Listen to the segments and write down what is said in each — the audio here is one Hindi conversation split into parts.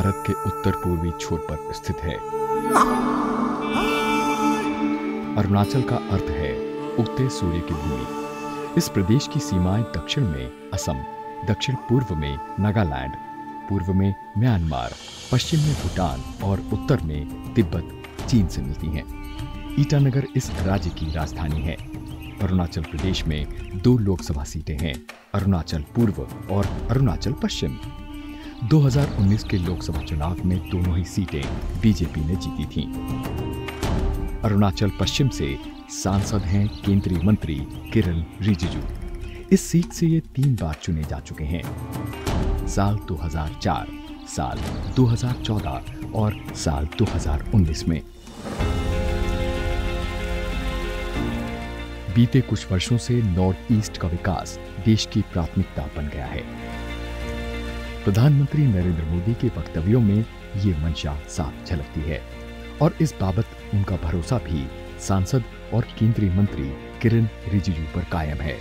भारत के उत्तर पूर्वी छोर पर स्थित है अरुणाचल का अर्थ है उगते सूर्य की भूमि इस प्रदेश की सीमाएं दक्षिण में असम दक्षिण पूर्व में नागालैंड पूर्व में म्यांमार पश्चिम में भूटान और उत्तर में तिब्बत चीन से मिलती हैं ईटानगर इस राज्य की राजधानी है अरुणाचल प्रदेश में दो लोकसभा सीटें हैं अरुणाचल पूर्व और अरुणाचल पश्चिम 2019 के लोकसभा चुनाव में दोनों ही सीटें बीजेपी ने जीती थी अरुणाचल पश्चिम से सांसद हैं केंद्रीय मंत्री किरण रिजिजू इस सीट से ये तीन बार चुने जा चुके हैं साल 2004, साल 2014 और साल 2019 में बीते कुछ वर्षों से नॉर्थ ईस्ट का विकास देश की प्राथमिकता बन गया है प्रधानमंत्री नरेंद्र मोदी के वक्तव्यों में ये मंशा साफ झलकती है और इस बाबत उनका भरोसा भी सांसद और केंद्रीय मंत्री किरण रिजिजू पर कायम है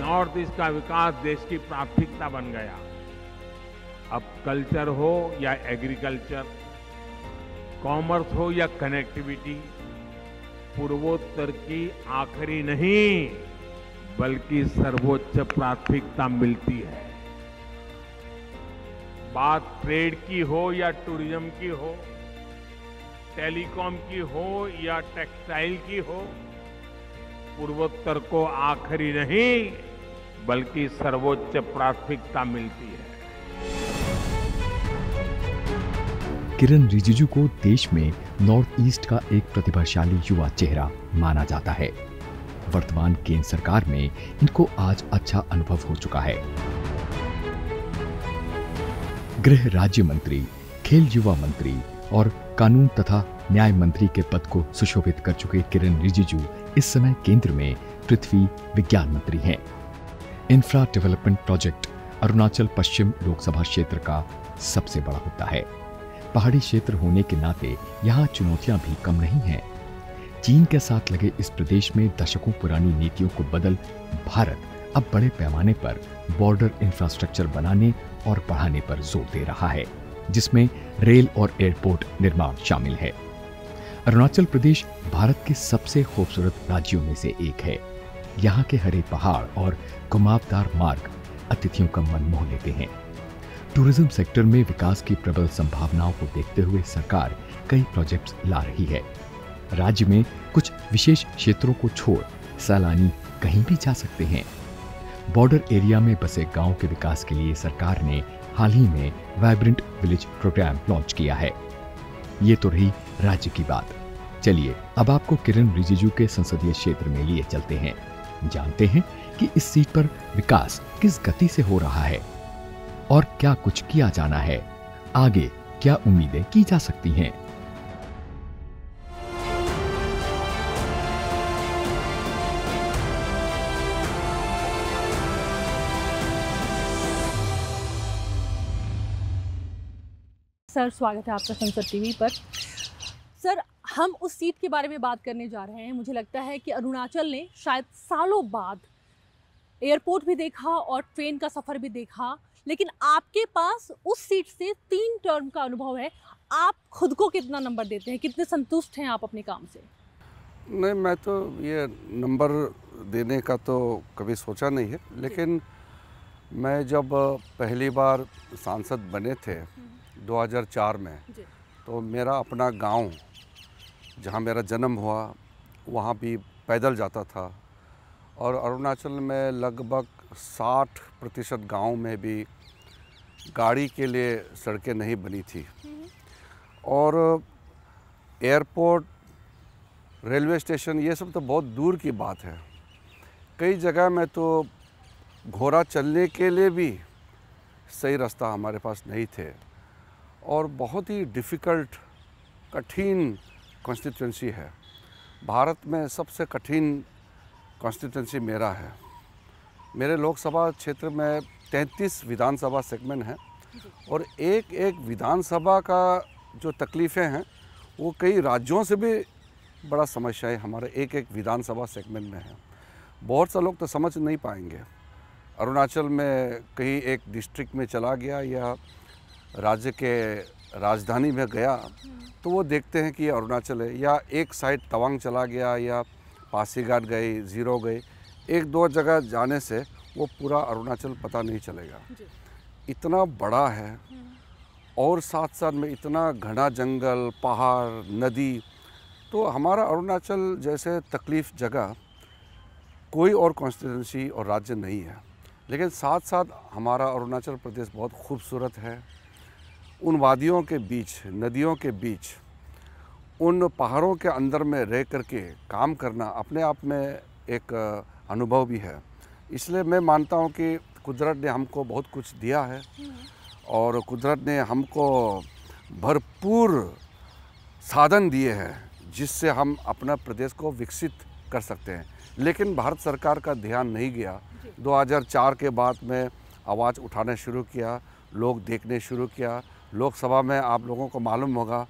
नॉर्थ ईस्ट का विकास देश की प्राथमिकता बन गया अब कल्चर हो या एग्रीकल्चर कॉमर्स हो या कनेक्टिविटी पूर्वोत्तर की आखिरी नहीं बल्कि सर्वोच्च प्राथमिकता मिलती है बात ट्रेड की हो या टूरिज्म की हो टेलीकॉम की हो या टेक्सटाइल की हो पूर्वोत्तर को आखिरी नहीं बल्कि सर्वोच्च प्राथमिकता मिलती है किरण रिजिजू को देश में नॉर्थ ईस्ट का एक प्रतिभाशाली युवा चेहरा माना जाता है वर्तमान केंद्र सरकार में इनको आज अच्छा अनुभव हो चुका है गृह राज्य मंत्री खेल युवा मंत्री और कानून तथा न्याय मंत्री के पद को सुशोभित कर चुके किरण रिजिजू इस समय केंद्र में पृथ्वी विज्ञान मंत्री हैं इंफ्रा डेवलपमेंट प्रोजेक्ट अरुणाचल पश्चिम लोकसभा क्षेत्र का सबसे बड़ा होता है पहाड़ी क्षेत्र होने के नाते यहाँ चुनौतियां भी कम नहीं हैं चीन के साथ लगे इस प्रदेश में दशकों पुरानी नीतियों को बदल भारत अब बड़े पैमाने पर बॉर्डर इंफ्रास्ट्रक्चर बनाने और बढ़ाने पर जोर दे रहा है जिसमें रेल और एयरपोर्ट निर्माण शामिल है अरुणाचल प्रदेश भारत के सबसे खूबसूरत राज्यों में से एक है यहाँ के हरे पहाड़ और घुमावदार मार्ग अतिथियों का मन मोह लेते हैं टूरिज्म सेक्टर में विकास की प्रबल संभावनाओं को देखते हुए सरकार कई प्रोजेक्ट्स ला रही है राज्य में कुछ विशेष क्षेत्रों को छोड़ सैलानी कहीं भी जा सकते हैं बॉर्डर एरिया में बसे गांव के विकास के लिए सरकार ने हाल ही में वाइब्रेंट विलेज प्रोग्राम लॉन्च किया है ये तो रही राज्य की बात चलिए अब आपको किरण रिजिजू के संसदीय क्षेत्र में लिए चलते हैं जानते हैं कि इस सीट पर विकास किस गति से हो रहा है और क्या कुछ किया जाना है आगे क्या उम्मीदें की जा सकती हैं सर स्वागत है आपका संसद टीवी पर सर हम उस सीट के बारे में बात करने जा रहे हैं मुझे लगता है कि अरुणाचल ने शायद सालों बाद एयरपोर्ट भी देखा और ट्रेन का सफ़र भी देखा लेकिन आपके पास उस सीट से तीन टर्म का अनुभव है आप खुद को कितना नंबर देते हैं कितने संतुष्ट हैं आप अपने काम से नहीं मैं तो ये नंबर देने का तो कभी सोचा नहीं है लेकिन मैं जब पहली बार सांसद बने थे हम्म। 2004 में तो मेरा अपना गांव जहां मेरा जन्म हुआ वहां भी पैदल जाता था और अरुणाचल में लगभग 60 प्रतिशत गाँव में भी गाड़ी के लिए सड़कें नहीं बनी थी हम्म। और एयरपोर्ट रेलवे स्टेशन ये सब तो बहुत दूर की बात है कई जगह में तो घोड़ा चलने के लिए भी सही रास्ता हमारे पास नहीं थे और बहुत ही डिफ़िकल्ट कठिन कॉन्स्टिट्यूंसी है भारत में सबसे कठिन कॉन्स्टिट्यूंसी मेरा है मेरे लोकसभा क्षेत्र में 33 विधानसभा सेगमेंट हैं और एक एक विधानसभा का जो तकलीफ़ें हैं वो कई राज्यों से भी बड़ा समस्या है हमारे एक एक विधानसभा सेगमेंट में है बहुत सा लोग तो समझ नहीं पाएंगे अरुणाचल में कहीं एक डिस्ट्रिक्ट में चला गया या राज्य के राजधानी में गया तो वो देखते हैं कि अरुणाचल है या एक साइड तवांग चला गया या पासीघाट गई ज़ीरो गई एक दो जगह जाने से वो पूरा अरुणाचल पता नहीं चलेगा इतना बड़ा है और साथ साथ में इतना घना जंगल पहाड़ नदी तो हमारा अरुणाचल जैसे तकलीफ़ जगह कोई और कॉन्स्टिट्यूंसी और राज्य नहीं है लेकिन साथ साथ हमारा अरुणाचल प्रदेश बहुत खूबसूरत है उन वादियों के बीच नदियों के बीच उन पहाड़ों के अंदर में रह करके काम करना अपने आप में एक अनुभव भी है इसलिए मैं मानता हूँ कि कुदरत ने हमको बहुत कुछ दिया है और कुदरत ने हमको भरपूर साधन दिए हैं जिससे हम अपना प्रदेश को विकसित कर सकते हैं लेकिन भारत सरकार का ध्यान नहीं गया 2004 के बाद में आवाज़ उठाना शुरू किया लोग देखने शुरू किया लोकसभा में आप लोगों को मालूम होगा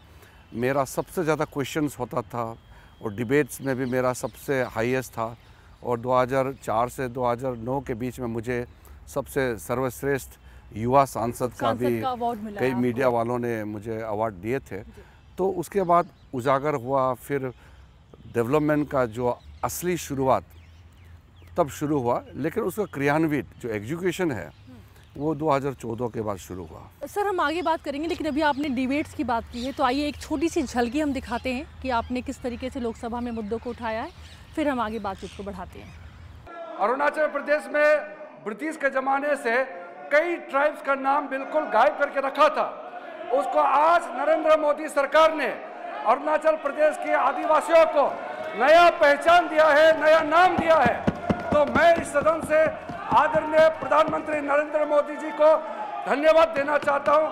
मेरा सबसे ज़्यादा क्वेश्चंस होता था और डिबेट्स में भी मेरा सबसे हाईएस्ट था और 2004 से 2009 के बीच में मुझे सबसे सर्वश्रेष्ठ युवा सांसद का भी कई मीडिया वालों ने मुझे अवार्ड दिए थे तो उसके बाद उजागर हुआ फिर डेवलपमेंट का जो असली शुरुआत तब शुरू हुआ लेकिन उसका क्रियान्वित जो एग्जीक्यूशन है वो 2014 के बाद शुरू हुआ सर हम आगे बात करेंगे लेकिन अभी आपने डिबेट्स की बात की है तो आइए एक छोटी सी झलकी हम दिखाते हैं कि आपने किस तरीके से लोकसभा में मुद्दों को उठाया है फिर हम आगे बातचीत को बढ़ाते हैं अरुणाचल प्रदेश में ब्रिटिश के ज़माने से कई ट्राइब्स का नाम बिल्कुल गायब करके रखा था उसको आज नरेंद्र मोदी सरकार ने अरुणाचल प्रदेश के आदिवासियों को नया पहचान दिया है नया नाम दिया है तो मैं इस सदन से आदरणीय प्रधानमंत्री नरेंद्र मोदी जी को धन्यवाद देना चाहता हूँ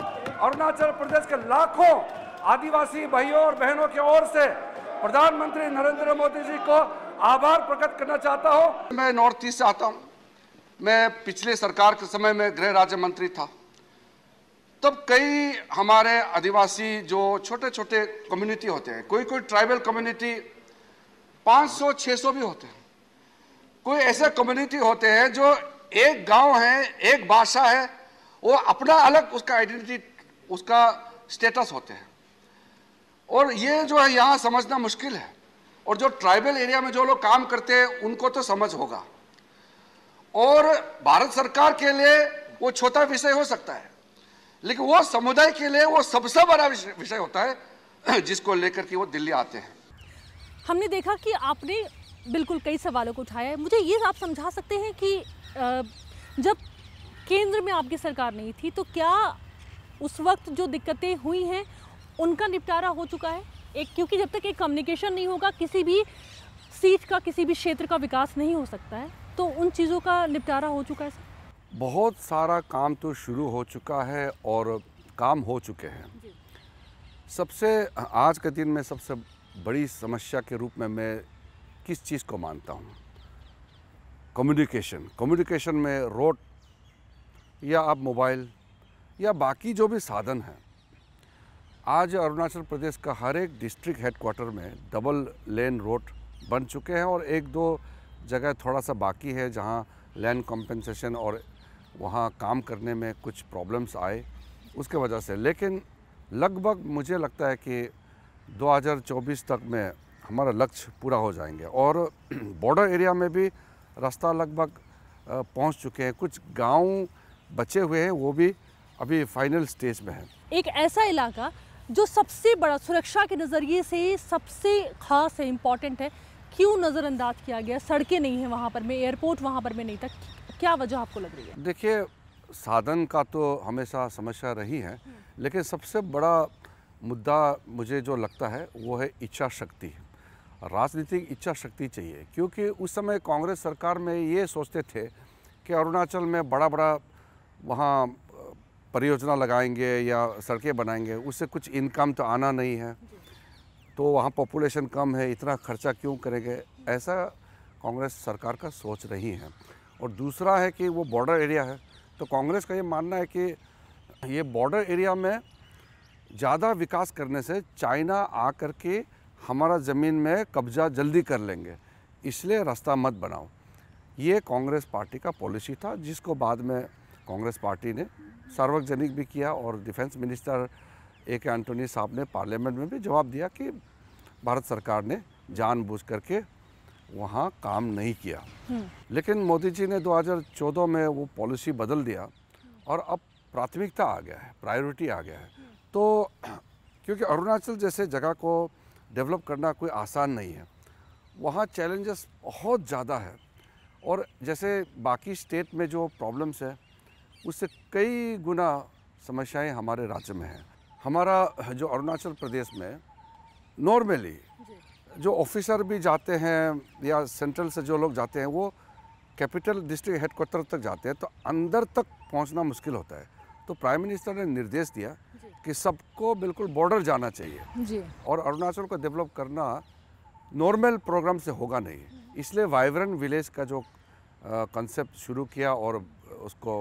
अरुणाचल प्रदेश के लाखों आदिवासी भाइयों और बहनों की ओर से प्रधानमंत्री नरेंद्र मोदी जी को आभार प्रकट करना चाहता हूँ मैं नॉर्थ ईस्ट से आता हूँ मैं पिछले सरकार के समय में गृह राज्य मंत्री था तब कई हमारे आदिवासी जो छोटे छोटे कम्युनिटी होते हैं कोई कोई ट्राइबल कम्युनिटी 500-600 भी होते हैं कोई ऐसे कम्युनिटी होते हैं जो एक गांव है एक भाषा है वो अपना अलग उसका आइडेंटिटी उसका स्टेटस होते हैं और ये जो है यहाँ समझना मुश्किल है और जो ट्राइबल एरिया में जो लोग काम करते हैं उनको तो समझ होगा और भारत सरकार के लिए वो छोटा विषय हो सकता है लेकिन वो समुदाय के लिए वो सबसे बड़ा विषय होता है जिसको लेकर के वो दिल्ली आते हैं हमने देखा कि आपने बिल्कुल कई सवालों को उठाया है मुझे ये आप समझा सकते हैं कि जब केंद्र में आपकी सरकार नहीं थी तो क्या उस वक्त जो दिक्कतें हुई हैं उनका निपटारा हो चुका है एक क्योंकि जब तक एक कम्युनिकेशन नहीं होगा किसी भी सीट का किसी भी क्षेत्र का विकास नहीं हो सकता है तो उन चीज़ों का निपटारा हो चुका है सर बहुत सारा काम तो शुरू हो चुका है और काम हो चुके हैं सबसे आज के दिन में सबसे बड़ी समस्या के रूप में मैं किस चीज़ को मानता हूँ कम्युनिकेशन कम्युनिकेशन में रोड या आप मोबाइल या बाकी जो भी साधन हैं आज अरुणाचल प्रदेश का हर एक डिस्ट्रिक्ट हेडक्वार्टर में डबल लेन रोड बन चुके हैं और एक दो जगह थोड़ा सा बाकी है जहाँ लैंड कॉम्पेंसेशन और वहाँ काम करने में कुछ प्रॉब्लम्स आए उसके वजह से लेकिन लगभग मुझे लगता है कि 2024 तक में हमारा लक्ष्य पूरा हो जाएंगे और बॉर्डर एरिया में भी रास्ता लगभग पहुंच चुके हैं कुछ गांव बचे हुए हैं वो भी अभी फाइनल स्टेज में है एक ऐसा इलाका जो सबसे बड़ा सुरक्षा के नज़रिए से सबसे खास है इम्पॉर्टेंट है क्यों नज़रअंदाज किया गया सड़कें नहीं हैं वहाँ पर में एयरपोर्ट वहाँ पर में नहीं था क्या वजह आपको लग रही है देखिए साधन का तो हमेशा समस्या रही है हम्म। लेकिन सबसे बड़ा मुद्दा मुझे जो लगता है वो है इच्छा शक्ति राजनीतिक इच्छा शक्ति चाहिए क्योंकि उस समय कांग्रेस सरकार में ये सोचते थे कि अरुणाचल में बड़ा बड़ा वहाँ परियोजना लगाएंगे या सड़कें बनाएंगे उससे कुछ इनकम तो आना नहीं है तो वहाँ पॉपुलेशन कम है इतना खर्चा क्यों करेंगे ऐसा कांग्रेस सरकार का सोच रही है और दूसरा है कि वो बॉर्डर एरिया है तो कांग्रेस का ये मानना है कि ये बॉर्डर एरिया में ज़्यादा विकास करने से चाइना आ कर के हमारा ज़मीन में कब्जा जल्दी कर लेंगे इसलिए रास्ता मत बनाओ ये कांग्रेस पार्टी का पॉलिसी था जिसको बाद में कांग्रेस पार्टी ने सार्वजनिक भी किया और डिफेंस मिनिस्टर ए के एंटोनी साहब ने पार्लियामेंट में भी जवाब दिया कि भारत सरकार ने जानबूझ करके वहाँ काम नहीं किया हम्म। लेकिन मोदी जी ने 2014 में वो पॉलिसी बदल दिया और अब प्राथमिकता आ गया है प्रायोरिटी आ गया है तो क्योंकि अरुणाचल जैसे जगह को डेवलप करना कोई आसान नहीं है वहाँ चैलेंजेस बहुत ज़्यादा है और जैसे बाकी स्टेट में जो प्रॉब्लम्स है उससे कई गुना समस्याएं हमारे राज्य में हैं हमारा जो अरुणाचल प्रदेश में नॉर्मली जो ऑफिसर भी जाते हैं या सेंट्रल से जो लोग जाते हैं वो कैपिटल डिस्ट्रिक्ट हेडक्वार्टर तक जाते हैं तो अंदर तक पहुंचना मुश्किल होता है तो प्राइम मिनिस्टर ने निर्देश दिया कि सबको बिल्कुल बॉर्डर जाना चाहिए जी और अरुणाचल को डेवलप करना नॉर्मल प्रोग्राम से होगा नहीं इसलिए वाइब्रेंट विलेज का जो कंसेप्ट शुरू किया और उसको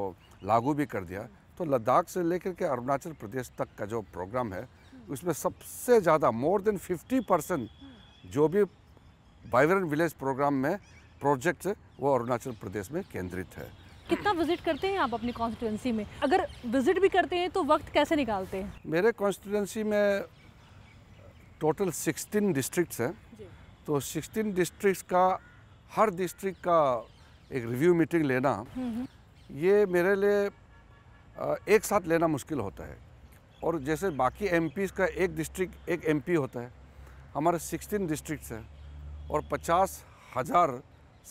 लागू भी कर दिया तो लद्दाख से लेकर के अरुणाचल प्रदेश तक का जो प्रोग्राम है उसमें सबसे ज़्यादा मोर देन 50 परसेंट जो भी वाइब्रेंट विलेज प्रोग्राम में प्रोजेक्ट वो अरुणाचल प्रदेश में केंद्रित है कितना विजिट करते हैं आप अपनी कॉन्स्टिट्यूंसी में अगर विजिट भी करते हैं तो वक्त कैसे निकालते हैं मेरे कॉन्स्टिट्यूंसी में टोटल 16 डिस्ट्रिक्ट्स हैं तो 16 डिस्ट्रिक्ट्स का हर डिस्ट्रिक्ट का एक रिव्यू मीटिंग लेना हम्म, हम्म। ये मेरे लिए एक साथ लेना मुश्किल होता है और जैसे बाकी एम का एक डिस्ट्रिक्ट एक एम होता है हमारे 16 डिस्ट्रिक्ट्स हैं और पचास हज़ार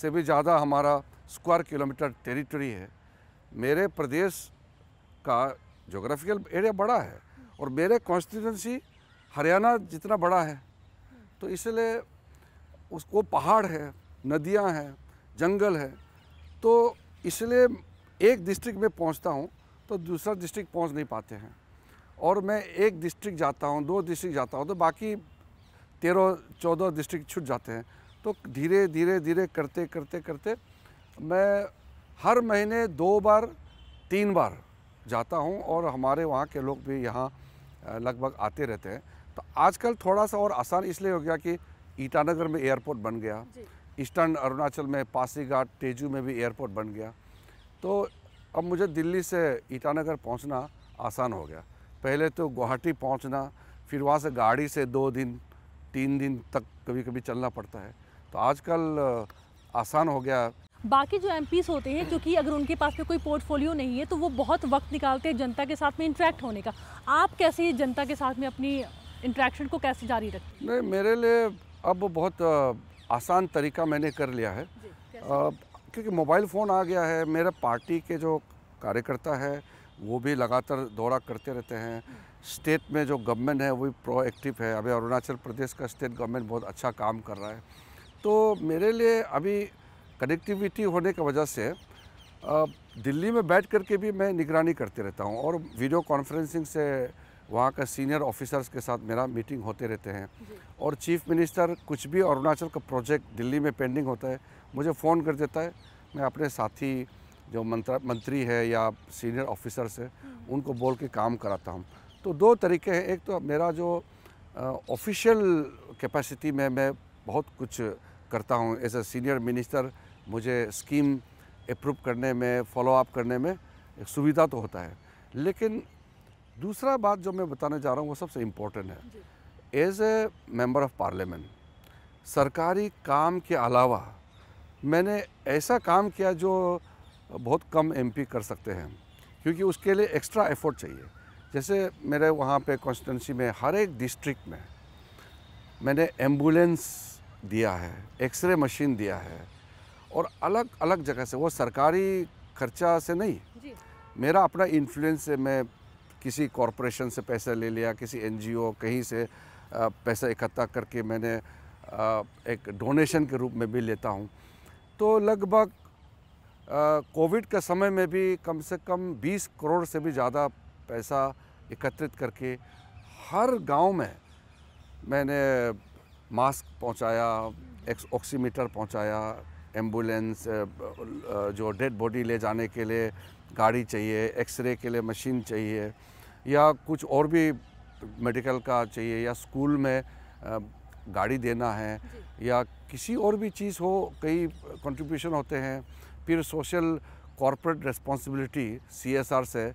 से भी ज़्यादा हमारा स्क्वायर किलोमीटर टेरिटरी है मेरे प्रदेश का जोग्राफिकल एरिया बड़ा है और मेरे कॉन्स्टिट्यूंसी हरियाणा जितना बड़ा है तो इसलिए उसको पहाड़ है नदियां हैं जंगल है तो इसलिए एक डिस्ट्रिक्ट में पहुंचता हूं तो दूसरा डिस्ट्रिक्ट पहुंच नहीं पाते हैं और मैं एक डिस्ट्रिक्ट जाता हूं दो डिस्ट्रिक्ट जाता हूं तो बाकी तेरह चौदह डिस्ट्रिक्ट छूट जाते हैं तो धीरे धीरे धीरे करते करते करते मैं हर महीने दो बार तीन बार जाता हूँ और हमारे वहाँ के लोग भी यहाँ लगभग आते रहते हैं तो आजकल थोड़ा सा और आसान इसलिए हो गया कि ईटानगर में एयरपोर्ट बन गया ईस्टर्न अरुणाचल में पासीघाट तेजू में भी एयरपोर्ट बन गया तो अब मुझे दिल्ली से ईटानगर पहुंचना आसान हो गया पहले तो गुवाहाटी पहुंचना फिर वहाँ से गाड़ी से दो दिन तीन दिन तक कभी कभी चलना पड़ता है तो आजकल आसान हो गया बाकी जो एम होते हैं क्योंकि अगर उनके पास में कोई पोर्टफोलियो नहीं है तो वो बहुत वक्त निकालते हैं जनता के साथ में इंट्रैक्ट होने का आप कैसे जनता के साथ में अपनी इंट्रैक्शन को कैसे जारी रखते हैं नहीं मेरे लिए अब बहुत आसान तरीका मैंने कर लिया है आ, क्योंकि मोबाइल फ़ोन आ गया है मेरे पार्टी के जो कार्यकर्ता है वो भी लगातार दौरा करते रहते हैं स्टेट में जो गवर्नमेंट है वो भी प्रोएक्टिव है अभी अरुणाचल प्रदेश का स्टेट गवर्नमेंट बहुत अच्छा काम कर रहा है तो मेरे लिए अभी कनेक्टिविटी होने की वजह से दिल्ली में बैठ कर के भी मैं निगरानी करते रहता हूँ और वीडियो कॉन्फ्रेंसिंग से वहाँ का सीनियर ऑफिसर्स के साथ मेरा मीटिंग होते रहते हैं और चीफ मिनिस्टर कुछ भी अरुणाचल का प्रोजेक्ट दिल्ली में पेंडिंग होता है मुझे फ़ोन कर देता है मैं अपने साथी जो मंत्रा मंत्री है या सीनियर ऑफिसर्स है हम्म। उनको बोल के काम कराता हूँ तो दो तरीके हैं एक तो मेरा जो ऑफिशियल कैपेसिटी में मैं बहुत कुछ करता हूँ एज अ सीनियर मिनिस्टर मुझे स्कीम अप्रूव करने में फॉलोअप करने में एक सुविधा तो होता है लेकिन दूसरा बात जो मैं बताने जा रहा हूँ वो सबसे इम्पोर्टेंट है as a member of parliament सरकारी काम के अलावा मैंने ऐसा काम किया जो बहुत कम एमपी कर सकते हैं क्योंकि उसके लिए एक्स्ट्रा एफर्ट चाहिए जैसे मेरे वहाँ पे कॉन्स्टिटेंसी में हर एक डिस्ट्रिक्ट में मैंने एम्बुलेंस दिया है एक्सरे मशीन दिया है और अलग अलग जगह से वो सरकारी खर्चा से नहीं जी। मेरा अपना इन्फ्लुएंस से मैं किसी कॉरपोरेशन से पैसा ले लिया किसी एनजीओ कहीं से पैसा इकट्ठा करके मैंने एक डोनेशन के रूप में भी लेता हूँ तो लगभग कोविड के समय में भी कम से कम 20 करोड़ से भी ज़्यादा पैसा एकत्रित करके हर गांव में मैंने मास्क पहुंचाया ऑक्सीमीटर हम्म। पहुंचाया एम्बुलेंस जो डेड बॉडी ले जाने के लिए गाड़ी चाहिए एक्सरे के लिए मशीन चाहिए या कुछ और भी मेडिकल का चाहिए या स्कूल में गाड़ी देना है या किसी और भी चीज़ हो कई कंट्रीब्यूशन होते हैं फिर सोशल कॉरपोरेट रिस्पॉन्सिबिलिटी आर से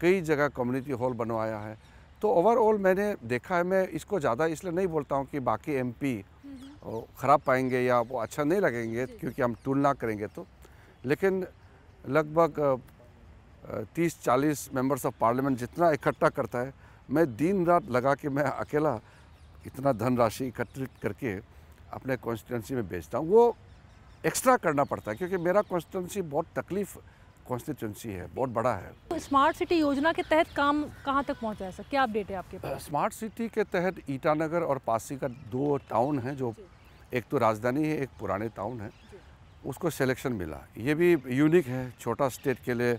कई जगह कम्युनिटी हॉल बनवाया है तो ओवरऑल मैंने देखा है मैं इसको ज़्यादा इसलिए नहीं बोलता हूँ कि बाकी एमपी ख़राब पाएंगे या वो अच्छा नहीं लगेंगे क्योंकि हम तुलना करेंगे तो लेकिन लगभग तीस चालीस मेंबर्स ऑफ पार्लियामेंट जितना इकट्ठा करता है मैं दिन रात लगा के मैं अकेला इतना धनराशि एकत्रित करके अपने कॉन्स्टिट्यूंसी में बेचता हूँ वो एक्स्ट्रा करना पड़ता है क्योंकि मेरा कॉन्स्टिट्यूंसी बहुत तकलीफ कॉन्स्टिट्यूंसी है बहुत बड़ा है तो स्मार्ट सिटी योजना के तहत काम कहाँ तक पहुँचा है सर क्या अपडेट है आपके पास स्मार्ट सिटी के तहत ईटानगर और पासी का दो टाउन है जो एक तो राजधानी है एक पुराने टाउन है उसको सिलेक्शन मिला ये भी यूनिक है छोटा स्टेट के लिए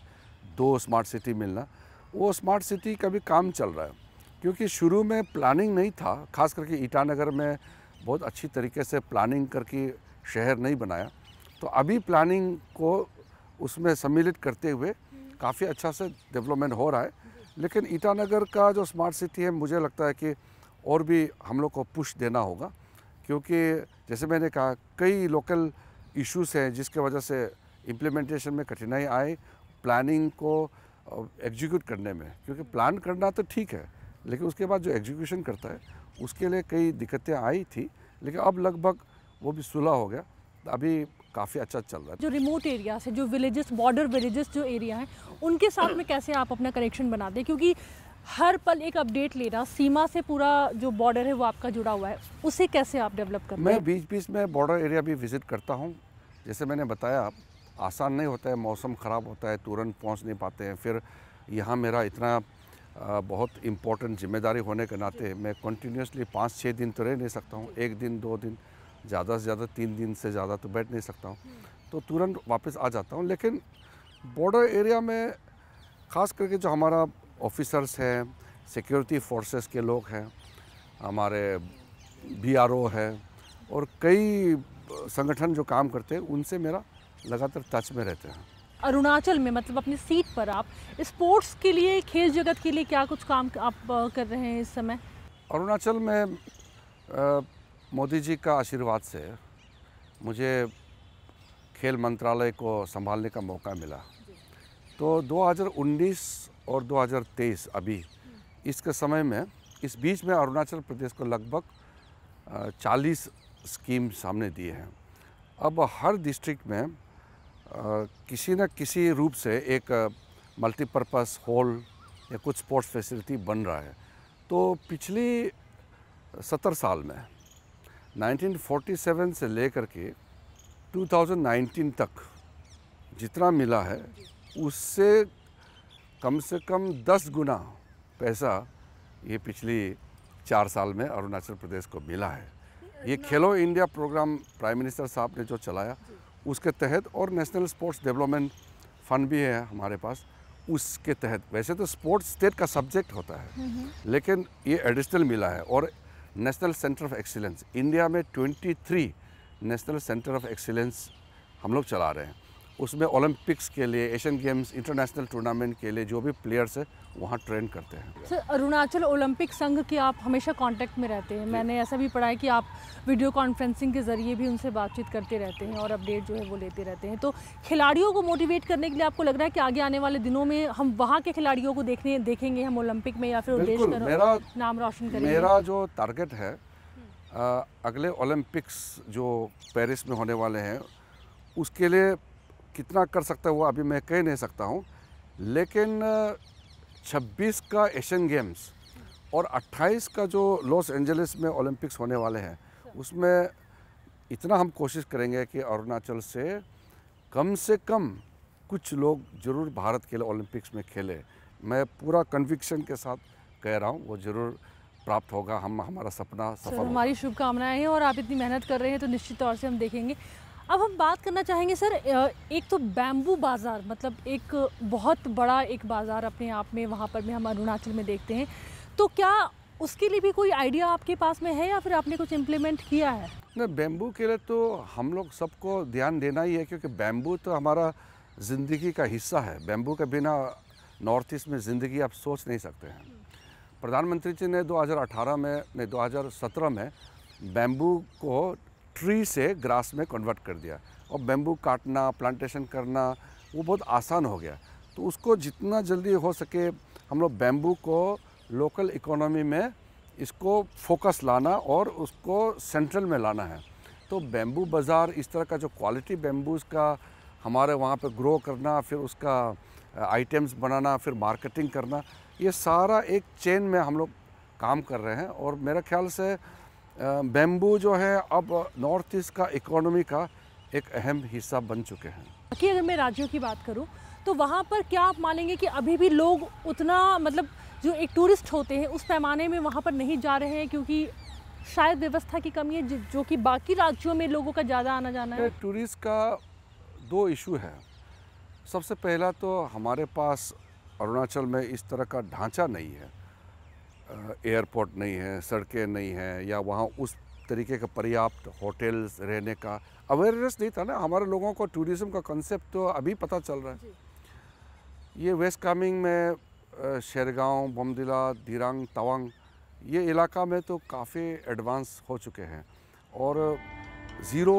दो स्मार्ट सिटी मिलना वो स्मार्ट सिटी का भी काम चल रहा है क्योंकि शुरू में प्लानिंग नहीं था खास करके ईटानगर में बहुत अच्छी तरीके से प्लानिंग करके शहर नहीं बनाया तो अभी प्लानिंग को उसमें सम्मिलित करते हुए हम्म। काफ़ी अच्छा से डेवलपमेंट हो रहा है लेकिन ईटानगर का जो स्मार्ट सिटी है मुझे लगता है कि और भी हम लोग को पुश देना होगा क्योंकि जैसे मैंने कहा कई लोकल इश्यूज हैं जिसके वजह से इम्प्लीमेंटेशन में कठिनाई आए प्लानिंग को एग्जीक्यूट करने में क्योंकि प्लान करना तो ठीक है लेकिन उसके बाद जो एग्जीक्यूशन करता है उसके लिए कई दिक्कतें आई थी लेकिन अब लगभग वो भी सुलह हो गया अभी काफ़ी अच्छा चल रहा है जो रिमोट एरिया से जो विलेजेस बॉर्डर विलेजेस जो एरिया है उनके साथ में कैसे आप अपना कनेक्शन बनाते हैं क्योंकि हर पल एक अपडेट लेना सीमा से पूरा जो बॉर्डर है वो आपका जुड़ा हुआ है उसे कैसे आप डेवलप करते मैं बीच बीच में बॉर्डर एरिया भी विजिट करता हूँ जैसे मैंने बताया आसान नहीं होता है मौसम ख़राब होता है तुरंत पहुँच नहीं पाते हैं फिर यहाँ मेरा इतना बहुत इम्पोर्टेंट जिम्मेदारी होने के नाते मैं कंटिन्यूसली पाँच छः दिन तो रह नहीं सकता हूँ एक दिन दो दिन ज़्यादा से ज़्यादा तीन दिन से ज़्यादा तो बैठ नहीं सकता हूँ तो तुरंत वापस आ जाता हूँ लेकिन बॉर्डर एरिया में ख़ास करके जो हमारा ऑफिसर्स हैं सिक्योरिटी फोर्सेस के लोग हैं हमारे बी है और कई संगठन जो काम करते हैं उनसे मेरा लगातार टच में रहते हैं अरुणाचल में मतलब अपनी सीट पर आप स्पोर्ट्स के लिए खेल जगत के लिए क्या कुछ काम आप कर रहे हैं इस समय अरुणाचल में मोदी जी का आशीर्वाद से मुझे खेल मंत्रालय को संभालने का मौका मिला तो 2019 और 2023 अभी इसके समय में इस बीच में अरुणाचल प्रदेश को लगभग 40 स्कीम सामने दिए हैं अब हर डिस्ट्रिक्ट में किसी न किसी रूप से एक मल्टीपर्पस हॉल या कुछ स्पोर्ट्स फैसिलिटी बन रहा है तो पिछली सत्तर साल में 1947 से लेकर के 2019 तक जितना मिला है उससे कम से कम दस गुना पैसा ये पिछली चार साल में अरुणाचल प्रदेश को मिला है ये खेलो इंडिया प्रोग्राम प्राइम मिनिस्टर साहब ने जो चलाया उसके तहत और नेशनल स्पोर्ट्स डेवलपमेंट फंड भी है हमारे पास उसके तहत वैसे तो स्पोर्ट्स स्टेट का सब्जेक्ट होता है हम्म हम्म। लेकिन ये एडिशनल मिला है और national centre of excellence India में 23 नेशनल सेंटर ऑफ एक्सीलेंस हम लोग चला रहे हैं उसमें ओलंपिक्स के लिए एशियन गेम्स इंटरनेशनल टूर्नामेंट के लिए जो भी प्लेयर्स है वहाँ ट्रेन करते हैं सर अरुणाचल ओलंपिक संघ के आप हमेशा कांटेक्ट में रहते हैं मैंने ऐसा भी पढ़ा है कि आप वीडियो कॉन्फ्रेंसिंग के ज़रिए भी उनसे बातचीत करते रहते हैं और अपडेट जो है वो लेते रहते हैं तो खिलाड़ियों को मोटिवेट करने के लिए आपको लग रहा है कि आगे आने वाले दिनों में हम वहाँ के खिलाड़ियों को देखने देखेंगे हम ओलंपिक में या फिर देश का नाम रोशन करेंगे मेरा जो टारगेट है अगले ओलंपिक्स जो पेरिस में होने वाले हैं उसके लिए कितना कर सकता है वो अभी मैं कह नहीं सकता हूँ लेकिन 26 का एशियन गेम्स और 28 का जो लॉस एंजलिस में ओलंपिक्स होने वाले हैं उसमें इतना हम कोशिश करेंगे कि अरुणाचल से कम से कम कुछ लोग जरूर भारत के लिए ओलंपिक्स में खेले मैं पूरा कन्विक्शन के साथ कह रहा हूँ वो जरूर प्राप्त होगा हम हमारा सपना सफल हमारी शुभकामनाएं हैं और आप इतनी मेहनत कर रहे हैं तो निश्चित तौर से हम देखेंगे अब हम बात करना चाहेंगे सर एक तो बैम्बू बाज़ार मतलब एक बहुत बड़ा एक बाज़ार अपने आप में वहाँ पर भी हम अरुणाचल में देखते हैं तो क्या उसके लिए भी कोई आइडिया आपके पास में है या फिर आपने कुछ इम्प्लीमेंट किया है नहीं बैम्बू के लिए तो हम लोग सबको ध्यान देना ही है क्योंकि बैम्बू तो हमारा ज़िंदगी का हिस्सा है बैम्बू के बिना नॉर्थ ईस्ट में ज़िंदगी आप सोच नहीं सकते हैं प्रधानमंत्री जी ने 2018 में नहीं 2017 में बैम्बू को ट्री से ग्रास में कन्वर्ट कर दिया और बेम्बू काटना प्लांटेशन करना वो बहुत आसान हो गया तो उसको जितना जल्दी हो सके हम लोग बेम्बू को लोकल इकोनॉमी में इसको फोकस लाना और उसको सेंट्रल में लाना है तो बेम्बू बाज़ार इस तरह का जो क्वालिटी बेम्बूज़ का हमारे वहाँ पे ग्रो करना फिर उसका आइटम्स बनाना फिर मार्केटिंग करना ये सारा एक चेन में हम लोग काम कर रहे हैं और मेरे ख्याल से बैम्बू जो है अब नॉर्थ ईस्ट का इकोनॉमी का एक अहम हिस्सा बन चुके हैं बाकी अगर मैं राज्यों की बात करूं तो वहाँ पर क्या आप मानेंगे कि अभी भी लोग उतना मतलब जो एक टूरिस्ट होते हैं उस पैमाने में वहाँ पर नहीं जा रहे हैं क्योंकि शायद व्यवस्था की कमी है जो कि बाकी राज्यों में लोगों का ज़्यादा आना जाना है टूरिस्ट का दो इशू है सबसे पहला तो हमारे पास अरुणाचल में इस तरह का ढांचा नहीं है एयरपोर्ट नहीं है सड़कें नहीं हैं या वहाँ उस तरीके का पर्याप्त होटल्स रहने का अवेयरनेस नहीं था ना हमारे लोगों को टूरिज़्म का कंसेप्ट तो अभी पता चल रहा है ये वेस्ट कामिंग में शेरगांव बमदिला धीरांग तवांग ये इलाका में तो काफ़ी एडवांस हो चुके हैं और ज़ीरो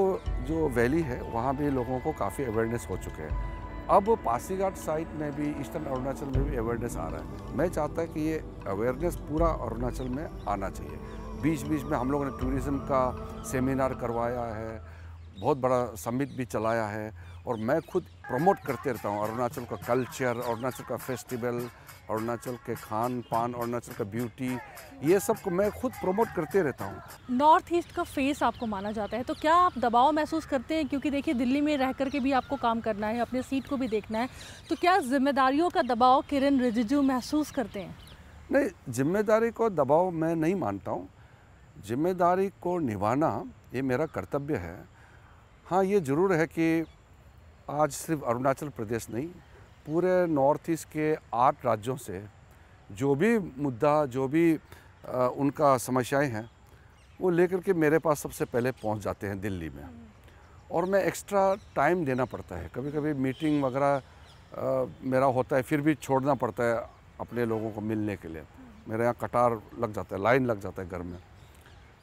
जो वैली है वहाँ भी लोगों को काफ़ी अवेयरनेस हो चुके हैं अब पासीघाट साइट में भी ईस्टर्न अरुणाचल में भी अवेयरनेस आ रहा है मैं चाहता है कि ये अवेयरनेस पूरा अरुणाचल में आना चाहिए बीच बीच में हम लोगों ने टूरिज़्म का सेमिनार करवाया है बहुत बड़ा समिट भी चलाया है और मैं खुद प्रमोट करते रहता हूँ अरुणाचल का कल्चर अरुणाचल का फेस्टिवल अरुणाचल के खान पान अरुणाचल का ब्यूटी ये सब को मैं खुद प्रमोट करते रहता हूँ नॉर्थ ईस्ट का फेस आपको माना जाता है तो क्या आप दबाव महसूस करते हैं क्योंकि देखिए दिल्ली में रह कर के भी आपको काम करना है अपने सीट को भी देखना है तो क्या जिम्मेदारियों का दबाव किरण रिजिजू महसूस करते हैं नहीं जिम्मेदारी को दबाव मैं नहीं मानता हूँ जिम्मेदारी को निभाना ये मेरा कर्तव्य है हाँ ये ज़रूर है कि आज सिर्फ अरुणाचल प्रदेश नहीं पूरे नॉर्थ ईस्ट के आठ राज्यों से जो भी मुद्दा जो भी उनका समस्याएं हैं वो लेकर के मेरे पास सबसे पहले पहुंच जाते हैं दिल्ली में और मैं एक्स्ट्रा टाइम देना पड़ता है कभी कभी मीटिंग वगैरह मेरा होता है फिर भी छोड़ना पड़ता है अपने लोगों को मिलने के लिए मेरे यहाँ कटार लग जाता है लाइन लग जाता है घर में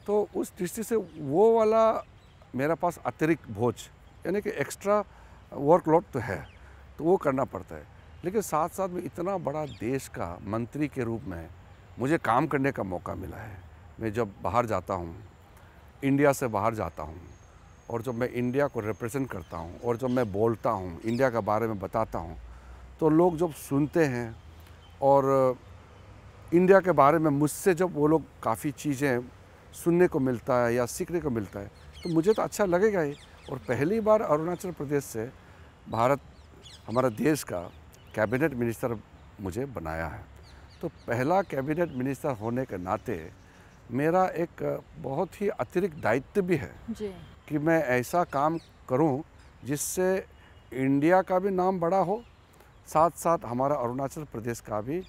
तो उस दृष्टि से वो वाला मेरा पास अतिरिक्त भोज यानी कि एक्स्ट्रा वर्कलोड तो है तो वो करना पड़ता है लेकिन साथ साथ में इतना बड़ा देश का मंत्री के रूप में मुझे काम करने का मौका मिला है मैं जब बाहर जाता हूँ इंडिया से बाहर जाता हूँ और जब मैं इंडिया को रिप्रेजेंट करता हूँ और जब मैं बोलता हूँ इंडिया के बारे में बताता हूँ तो लोग जब सुनते हैं और इंडिया के बारे में मुझसे जब वो लोग काफ़ी चीज़ें सुनने को मिलता है या सीखने को मिलता है तो मुझे तो अच्छा लगेगा ही और पहली बार अरुणाचल प्रदेश से भारत हमारा देश का कैबिनेट मिनिस्टर मुझे बनाया है तो पहला कैबिनेट मिनिस्टर होने के नाते मेरा एक बहुत ही अतिरिक्त दायित्व भी है जी। कि मैं ऐसा काम करूं जिससे इंडिया का भी नाम बड़ा हो साथ साथ हमारा अरुणाचल प्रदेश का भी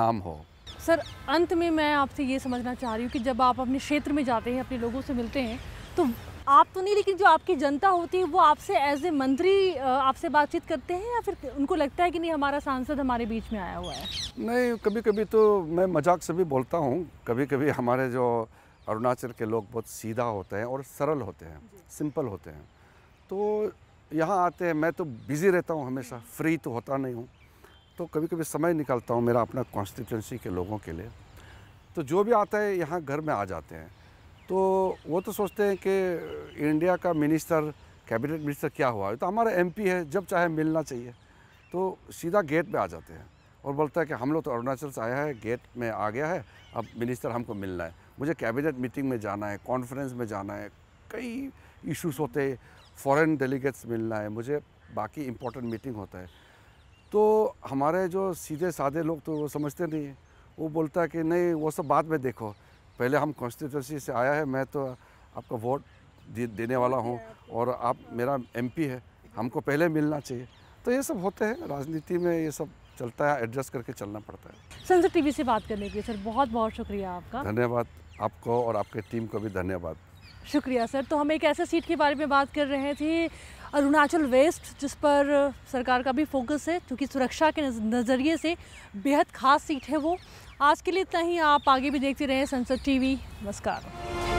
नाम हो सर अंत में मैं आपसे ये समझना चाह रही हूँ कि जब आप अपने क्षेत्र में जाते हैं अपने लोगों से मिलते हैं तो आप तो नहीं लेकिन जो आपकी जनता होती है वो आपसे एज ए मंत्री आपसे बातचीत करते हैं या फिर उनको लगता है कि नहीं हमारा सांसद हमारे बीच में आया हुआ है नहीं कभी कभी तो मैं मजाक से भी बोलता हूँ कभी कभी हमारे जो अरुणाचल के लोग बहुत सीधा होते हैं और सरल होते हैं सिंपल होते हैं तो यहाँ आते हैं मैं तो बिज़ी रहता हूँ हमेशा फ्री तो होता नहीं हूँ तो कभी कभी समय निकालता हूँ मेरा अपना कॉन्स्टिट्यूंसी के लोगों के लिए तो जो भी आता है यहाँ घर में आ जाते हैं तो वो तो सोचते हैं कि इंडिया का मिनिस्टर कैबिनेट मिनिस्टर क्या हुआ तो हमारा एमपी है जब चाहे मिलना चाहिए तो सीधा गेट पे आ जाते हैं और बोलता है कि हम लोग तो अरुणाचल से आया है गेट में आ गया है अब मिनिस्टर हमको मिलना है मुझे कैबिनेट मीटिंग में जाना है कॉन्फ्रेंस में जाना है कई इश्यूज होते हैं फॉरेन डेलीगेट्स मिलना है मुझे बाकी इम्पोर्टेंट मीटिंग होता है तो हमारे जो सीधे साधे लोग तो वो समझते नहीं वो बोलता है कि नहीं वो सब बाद में देखो पहले हम कॉन्स्टिट्यूंसी से आया है मैं तो आपको वोट दे, देने वाला हूँ और आप मेरा एमपी है हमको पहले मिलना चाहिए तो ये सब होते हैं राजनीति में ये सब चलता है एडजस्ट करके चलना पड़ता है सनसद टीवी से बात करने के लिए सर बहुत बहुत शुक्रिया आपका धन्यवाद आपको और आपके टीम को भी धन्यवाद शुक्रिया सर तो हम एक ऐसे सीट के बारे में बात कर रहे थे अरुणाचल वेस्ट जिस पर सरकार का भी फोकस है क्योंकि सुरक्षा के नज़रिए से बेहद ख़ास सीट है वो आज के लिए इतना ही आप आगे भी देखते रहें संसद टीवी नमस्कार